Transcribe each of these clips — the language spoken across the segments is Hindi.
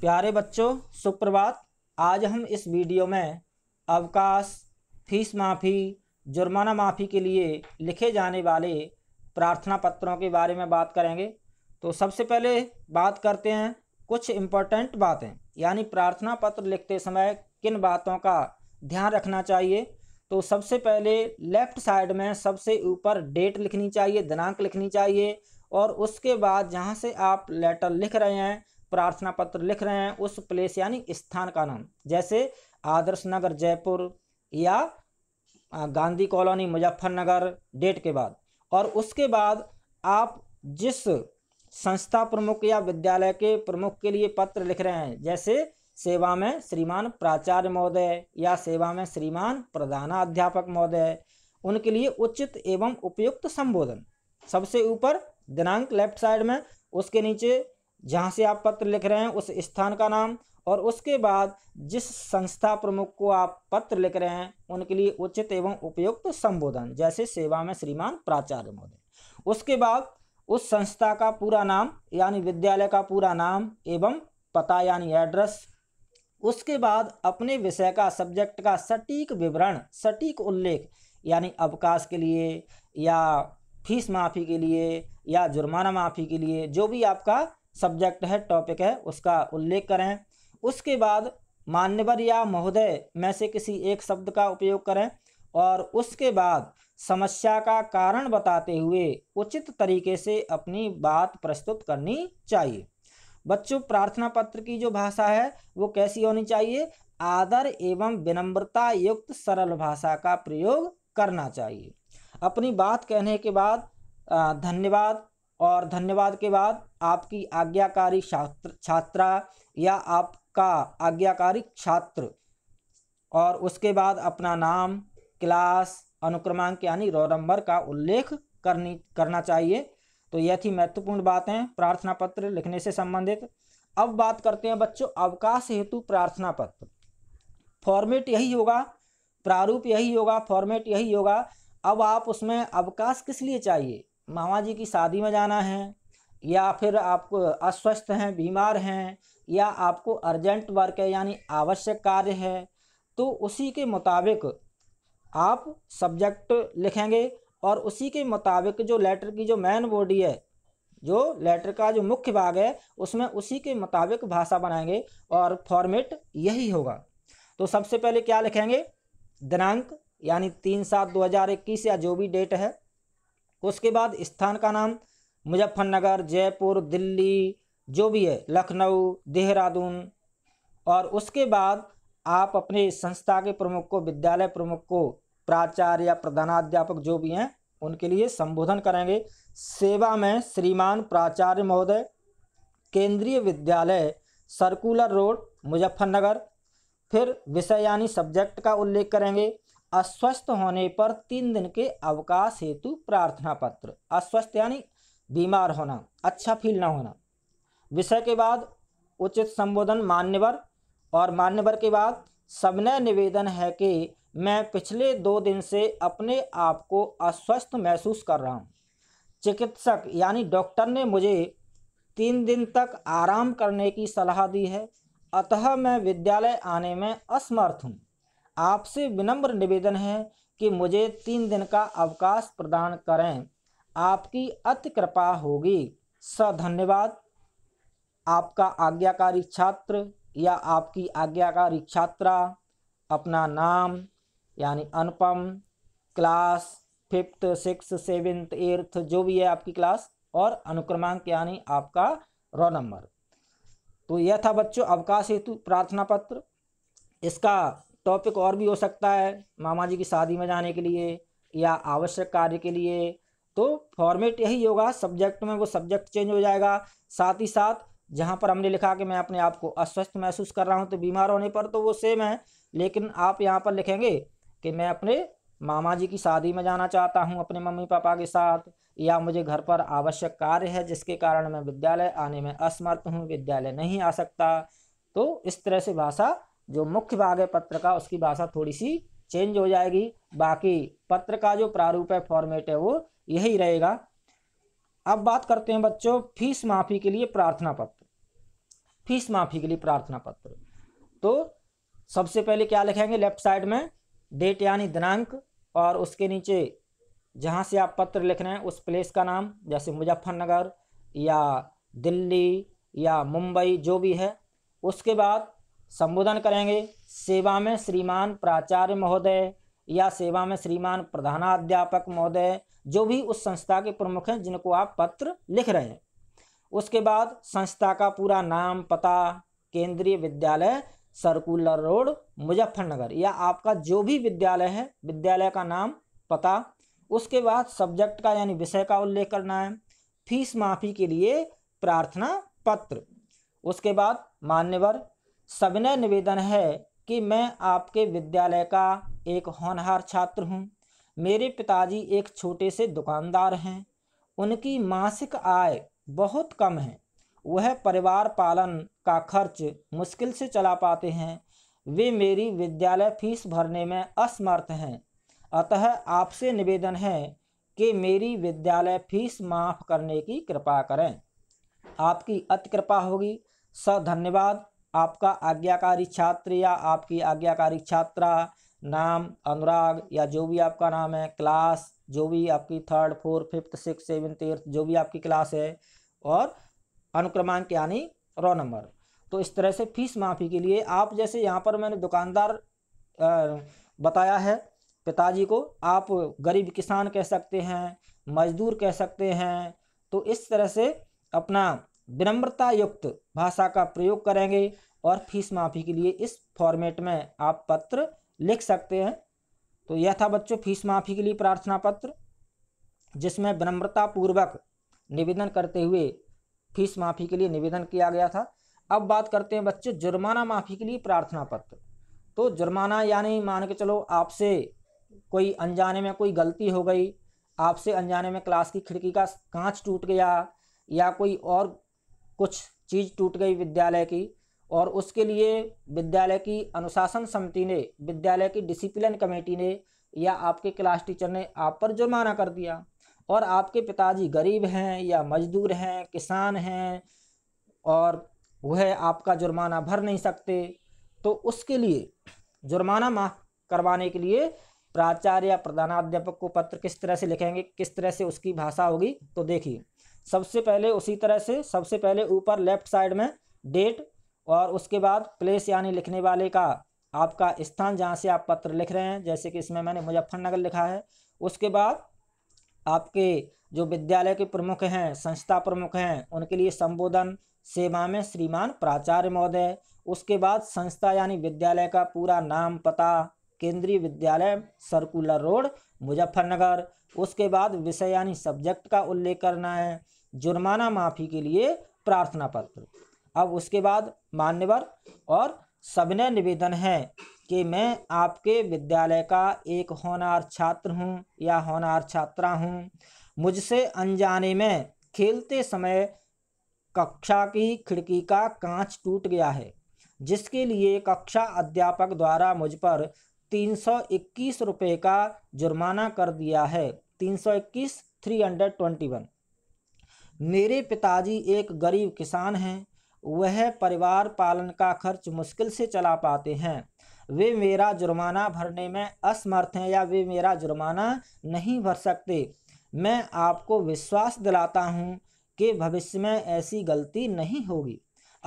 प्यारे बच्चों सुप्रभात आज हम इस वीडियो में अवकाश फीस माफ़ी जुर्माना माफ़ी के लिए लिखे जाने वाले प्रार्थना पत्रों के बारे में बात करेंगे तो सबसे पहले बात करते हैं कुछ इम्पोर्टेंट बातें यानी प्रार्थना पत्र लिखते समय किन बातों का ध्यान रखना चाहिए तो सबसे पहले लेफ़्ट साइड में सबसे ऊपर डेट लिखनी चाहिए दिनांक लिखनी चाहिए और उसके बाद जहाँ से आप लेटर लिख रहे हैं प्रार्थना पत्र लिख रहे हैं उस प्लेस यानी स्थान का नाम जैसे आदर्श नगर जयपुर या गांधी कॉलोनी मुजफ्फरनगर डेट के बाद और उसके बाद आप जिस संस्था प्रमुख या विद्यालय के प्रमुख के लिए पत्र लिख रहे हैं जैसे सेवा में श्रीमान प्राचार्य महोदय या सेवा में श्रीमान प्रधानाध्यापक महोदय उनके लिए उचित एवं उपयुक्त संबोधन सबसे ऊपर दिनांक लेफ्ट साइड में उसके नीचे जहाँ से आप पत्र लिख रहे हैं उस स्थान का नाम और उसके बाद जिस संस्था प्रमुख को आप पत्र लिख रहे हैं उनके लिए उचित एवं उपयुक्त संबोधन जैसे सेवा में श्रीमान प्राचार्य महोदय उसके बाद उस संस्था का पूरा नाम यानी विद्यालय का पूरा नाम एवं पता यानी एड्रेस उसके बाद अपने विषय का सब्जेक्ट का सटीक विवरण सटीक उल्लेख यानी अवकाश के लिए या फीस माफ़ी के लिए या जुर्माना माफ़ी के लिए जो भी आपका सब्जेक्ट है टॉपिक है उसका उल्लेख करें उसके बाद मान्यवर या महोदय में से किसी एक शब्द का उपयोग करें और उसके बाद समस्या का कारण बताते हुए उचित तरीके से अपनी बात प्रस्तुत करनी चाहिए बच्चों प्रार्थना पत्र की जो भाषा है वो कैसी होनी चाहिए आदर एवं विनम्रता युक्त सरल भाषा का प्रयोग करना चाहिए अपनी बात कहने के बाद धन्यवाद और धन्यवाद के बाद आपकी आज्ञाकारी छात्र छात्रा या आपका आज्ञाकारी छात्र और उसके बाद अपना नाम क्लास अनुक्रमांक यानी रो नंबर का उल्लेख करनी करना चाहिए तो यह थी महत्वपूर्ण बातें प्रार्थना पत्र लिखने से संबंधित अब बात करते हैं बच्चों अवकाश हेतु प्रार्थना पत्र फॉर्मेट यही होगा प्रारूप यही होगा फॉर्मेट यही होगा अब आप उसमें अवकाश किस लिए चाहिए मामा जी की शादी में जाना है या फिर आप अस्वस्थ हैं बीमार हैं या आपको अर्जेंट वर्क है यानी आवश्यक कार्य है तो उसी के मुताबिक आप सब्जेक्ट लिखेंगे और उसी के मुताबिक जो लेटर की जो मेन बॉडी है जो लेटर का जो मुख्य भाग है उसमें उसी के मुताबिक भाषा बनाएंगे और फॉर्मेट यही होगा तो सबसे पहले क्या लिखेंगे दिनांक यानी तीन सात दो हज़ार इक्कीस या जो भी डेट है उसके बाद स्थान का नाम मुजफ्फरनगर जयपुर दिल्ली जो भी है लखनऊ देहरादून और उसके बाद आप अपने संस्था के प्रमुख को विद्यालय प्रमुख को प्राचार्य या प्रधानाध्यापक जो भी हैं उनके लिए संबोधन करेंगे सेवा में श्रीमान प्राचार्य महोदय केंद्रीय विद्यालय सर्कुलर रोड मुजफ्फरनगर फिर विषय यानी सब्जेक्ट का उल्लेख करेंगे अस्वस्थ होने पर तीन दिन के अवकाश हेतु प्रार्थना पत्र अस्वस्थ यानी बीमार होना अच्छा फील ना होना विषय के बाद उचित संबोधन मान्यवर और मान्यवर के बाद सबने निवेदन है कि मैं पिछले दो दिन से अपने आप को अस्वस्थ महसूस कर रहा हूँ चिकित्सक यानी डॉक्टर ने मुझे तीन दिन तक आराम करने की सलाह दी है अतः मैं विद्यालय आने में असमर्थ हूँ आपसे विनम्र निवेदन है कि मुझे तीन दिन का अवकाश प्रदान करें आपकी अति कृपा होगी स धन्यवाद आपका आज्ञाकारी छात्र या आपकी आज्ञाकारी छात्रा अपना नाम यानी Anupam class fifth six seventh eighth जो भी है आपकी क्लास और अनुक्रमांक यानी आपका रॉ नंबर तो यह था बच्चों अवकाश हेतु प्रार्थना पत्र इसका टॉपिक और भी हो सकता है मामा जी की शादी में जाने के लिए या आवश्यक कार्य के लिए तो फॉर्मेट यही होगा सब्जेक्ट में वो सब्जेक्ट चेंज हो जाएगा साथ ही साथ जहाँ पर हमने लिखा कि मैं अपने आप को अस्वस्थ महसूस कर रहा हूँ तो बीमार होने पर तो वो सेम है लेकिन आप यहाँ पर लिखेंगे कि मैं अपने मामा जी की शादी में जाना चाहता हूँ अपने मम्मी पापा के साथ या मुझे घर पर आवश्यक कार्य है जिसके कारण मैं विद्यालय आने में असमर्थ हूँ विद्यालय नहीं आ सकता तो इस तरह से भाषा जो मुख्य भाग है पत्र का उसकी भाषा थोड़ी सी चेंज हो जाएगी बाकी पत्र का जो प्रारूप है फॉर्मेट है वो यही रहेगा अब बात करते हैं बच्चों फीस माफ़ी के लिए प्रार्थना पत्र फीस माफ़ी के लिए प्रार्थना पत्र तो सबसे पहले क्या लिखेंगे लेफ्ट साइड में डेट यानी दिनांक और उसके नीचे जहाँ से आप पत्र लिख रहे हैं उस प्लेस का नाम जैसे मुजफ्फरनगर या दिल्ली या मुंबई जो भी है उसके बाद संबोधन करेंगे सेवा में श्रीमान प्राचार्य महोदय या सेवा में श्रीमान प्रधानाध्यापक महोदय जो भी उस संस्था के प्रमुख हैं जिनको आप पत्र लिख रहे हैं उसके बाद संस्था का पूरा नाम पता केंद्रीय विद्यालय सर्कुलर रोड मुजफ्फरनगर या आपका जो भी विद्यालय है विद्यालय का नाम पता उसके बाद सब्जेक्ट का यानी विषय का उल्लेख करना है फीस माफ़ी के लिए प्रार्थना पत्र उसके बाद मान्यवर सविनय निवेदन है कि मैं आपके विद्यालय का एक होनहार छात्र हूँ मेरे पिताजी एक छोटे से दुकानदार हैं उनकी मासिक आय बहुत कम है वह परिवार पालन का खर्च मुश्किल से चला पाते हैं वे मेरी विद्यालय फीस भरने में असमर्थ हैं अतः आपसे निवेदन है कि मेरी विद्यालय फीस माफ़ करने की कृपा करें आपकी अति कृपा होगी सर धन्यवाद आपका आज्ञाकारी छात्र या आपकी आज्ञाकारी छात्रा नाम अनुराग या जो भी आपका नाम है क्लास जो भी आपकी third fourth fifth six seventh eighth जो भी आपकी क्लास है और अनुक्रमांक यानी रॉ नंबर तो इस तरह से फीस माफ़ी के लिए आप जैसे यहाँ पर मैंने दुकानदार बताया है पिताजी को आप गरीब किसान कह सकते हैं मजदूर कह सकते हैं तो इस तरह से अपना विनम्रता युक्त भाषा का प्रयोग करेंगे और फीस माफ़ी के लिए इस फॉर्मेट में आप पत्र लिख सकते हैं तो यह था बच्चों फीस माफ़ी के लिए प्रार्थना पत्र जिसमें विनम्रता पूर्वक निवेदन करते हुए फीस माफ़ी के लिए निवेदन किया गया था अब बात करते हैं बच्चे जुर्माना माफ़ी के लिए प्रार्थना पत्र तो जुर्माना यानी मान के चलो आपसे कोई अनजाने में कोई गलती हो गई आपसे अनजाने में क्लास की खिड़की का कांच टूट गया या कोई और कुछ चीज़ टूट गई विद्यालय की और उसके लिए विद्यालय की अनुशासन समिति ने विद्यालय की डिसिप्लिन कमेटी ने या आपके क्लास टीचर ने आप पर जुर्माना कर दिया और आपके पिताजी गरीब हैं या मजदूर हैं किसान हैं और वह आपका जुर्माना भर नहीं सकते तो उसके लिए जुर्माना माफ करवाने के लिए प्राचार्य या प्रधानाध्यापक को पत्र किस तरह से लिखेंगे किस तरह से उसकी भाषा होगी तो देखिए सबसे पहले उसी तरह से सबसे पहले ऊपर लेफ्ट साइड में डेट और उसके बाद प्लेस यानी लिखने वाले का आपका स्थान जहाँ से आप पत्र लिख रहे हैं जैसे कि इसमें मैंने मुजफ्फरनगर लिखा है उसके बाद आपके जो विद्यालय के प्रमुख हैं संस्था प्रमुख हैं उनके लिए संबोधन सेवा में श्रीमान प्राचार्य महोदय उसके बाद संस्था यानी विद्यालय का पूरा नाम पता केंद्रीय विद्यालय सर्कुलर रोड मुजफ्फरनगर उसके बाद विषय यानी सब्जेक्ट का उल्लेख करना है जुर्माना माफ़ी के लिए प्रार्थना पत्र अब उसके बाद मान्यवर और सबने निवेदन है कि मैं आपके विद्यालय का एक होनार छात्र हूँ या होनार छात्रा हूँ मुझसे अनजाने में खेलते समय कक्षा की खिड़की का कांच टूट गया है जिसके लिए कक्षा अध्यापक द्वारा मुझ पर तीन सौ इक्कीस रुपये का जुर्माना कर दिया है तीन सौ इक्कीस थ्री हंड्रेड ट्वेंटी वन मेरे पिताजी एक गरीब किसान हैं वह परिवार पालन का खर्च मुश्किल से चला पाते हैं वे मेरा जुर्माना भरने में असमर्थ हैं या वे मेरा जुर्माना नहीं भर सकते मैं आपको विश्वास दिलाता हूँ कि भविष्य में ऐसी गलती नहीं होगी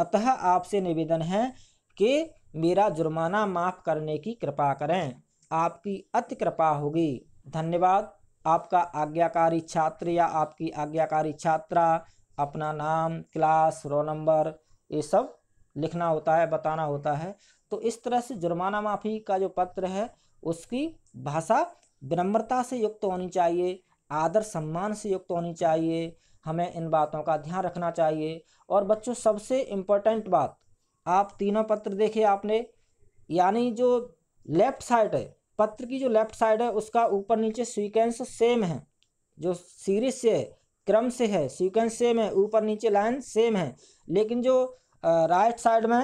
अतः आपसे निवेदन है कि मेरा जुर्माना माफ़ करने की कृपा करें आपकी अति कृपा होगी धन्यवाद आपका आज्ञाकारी छात्र या आपकी आज्ञाकारी छात्रा अपना नाम क्लास रो नंबर ये सब लिखना होता है बताना होता है तो इस तरह से जुर्माना माफ़ी का जो पत्र है उसकी भाषा विनम्रता से युक्त होनी चाहिए आदर सम्मान से युक्त होनी चाहिए हमें इन बातों का ध्यान रखना चाहिए और बच्चों सबसे इम्पोर्टेंट बात आप तीनों पत्र देखे आपने यानी जो लेफ्ट साइड है पत्र की जो लेफ्ट साइड है उसका ऊपर नीचे सीक्वेंस सेम है जो सीरीज से है क्रम से है सीक्वेंस सेम है ऊपर नीचे लाइन सेम है लेकिन जो राइट साइड में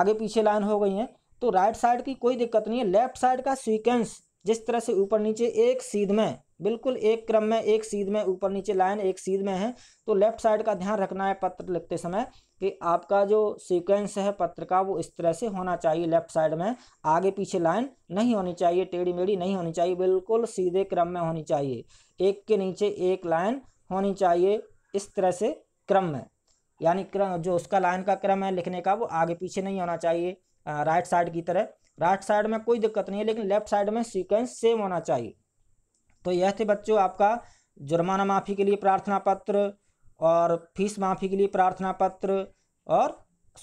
आगे पीछे लाइन हो गई है तो राइट साइड की कोई दिक्कत नहीं है लेफ्ट साइड का सीक्वेंस जिस तरह से ऊपर नीचे एक सीध में बिल्कुल एक क्रम में एक सीध में ऊपर नीचे लाइन एक सीध में है तो लेफ्ट साइड का ध्यान रखना है पत्र लिखते समय कि आपका जो सीक्वेंस है पत्र का वो इस तरह से होना चाहिए लेफ्ट साइड में आगे पीछे लाइन नहीं होनी चाहिए टेढ़ी मेढ़ी नहीं होनी चाहिए बिल्कुल सीधे क्रम में होनी चाहिए एक के नीचे एक लाइन होनी चाहिए इस तरह से क्रम में यानी क्रम जो उसका लाइन का क्रम है लिखने का वो आगे पीछे नहीं होना चाहिए राइट साइड की तरह राइट साइड में कोई दिक्कत नहीं है लेकिन लेफ्ट साइड में सीक्वेंस सेम होना चाहिए तो यह थे बच्चों आपका जुर्माना माफ़ी के लिए प्रार्थना पत्र और फीस माफ़ी के लिए प्रार्थना पत्र और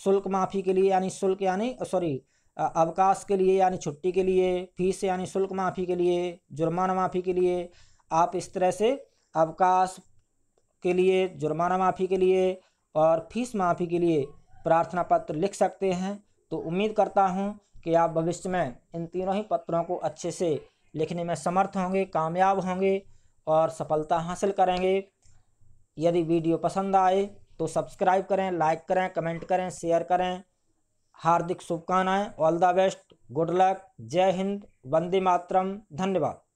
शुल्क माफ़ी के लिए यानी शुल्क यानी सॉरी अवकाश के लिए यानी छुट्टी के लिए फीस यानी शुल्क माफ़ी के लिए जुर्माना माफ़ी के लिए आप इस तरह से अवकाश के लिए जुर्माना माफ़ी के लिए और फीस माफ़ी के लिए प्रार्थना पत्र लिख सकते हैं तो उम्मीद करता हूँ कि आप भविष्य में इन तीनों ही पत्रों को अच्छे से लिखने में समर्थ होंगे कामयाब होंगे और सफलता हासिल करेंगे यदि वीडियो पसंद आए तो सब्सक्राइब करें लाइक करें कमेंट करें शेयर करें हार्दिक शुभकामनाएं all the best good luck जय हिंद वंदे मातरम धन्यवाद